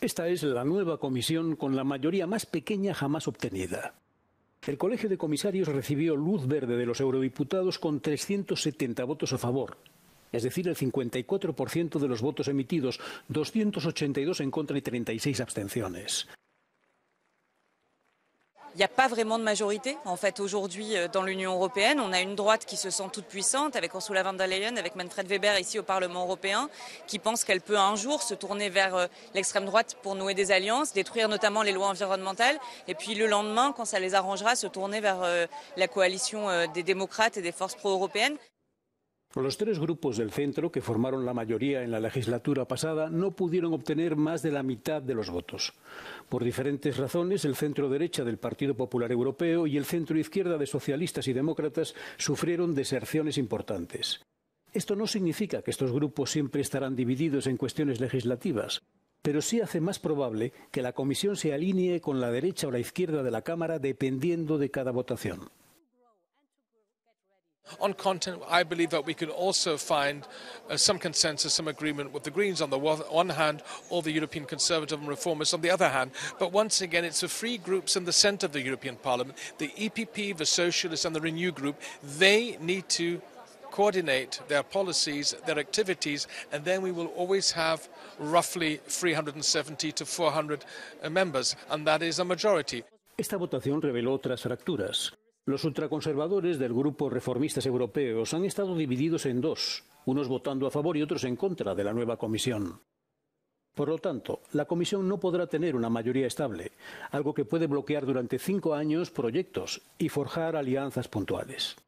Esta es la nueva comisión con la mayoría más pequeña jamás obtenida. El Colegio de Comisarios recibió luz verde de los eurodiputados con 370 votos a favor, es decir, el 54% de los votos emitidos, 282 en contra y 36 abstenciones. Il n'y a pas vraiment de majorité. En fait, aujourd'hui, euh, dans l'Union européenne, on a une droite qui se sent toute puissante, avec Ursula von der Leyen, avec Manfred Weber ici au Parlement européen, qui pense qu'elle peut un jour se tourner vers euh, l'extrême droite pour nouer des alliances, détruire notamment les lois environnementales, et puis le lendemain, quand ça les arrangera, se tourner vers euh, la coalition des démocrates et des forces pro-européennes. Los tres grupos del centro, que formaron la mayoría en la legislatura pasada, no pudieron obtener más de la mitad de los votos. Por diferentes razones, el centro derecha del Partido Popular Europeo y el centro izquierda de socialistas y demócratas sufrieron deserciones importantes. Esto no significa que estos grupos siempre estarán divididos en cuestiones legislativas, pero sí hace más probable que la comisión se alinee con la derecha o la izquierda de la Cámara dependiendo de cada votación. On content, I believe that we could also find uh, some consensus, some agreement with the Greens on the one hand, or the European Conservative and Reformists on the other hand. But once again, it's the three groups in the centre of the European Parliament the EPP, the Socialists, and the Renew Group they need to coordinate their policies, their activities, and then we will always have roughly 370 to 400 uh, members, and that is a majority. Esta votación reveló otras fracturas. Los ultraconservadores del grupo reformistas europeos han estado divididos en dos, unos votando a favor y otros en contra de la nueva comisión. Por lo tanto, la comisión no podrá tener una mayoría estable, algo que puede bloquear durante cinco años proyectos y forjar alianzas puntuales.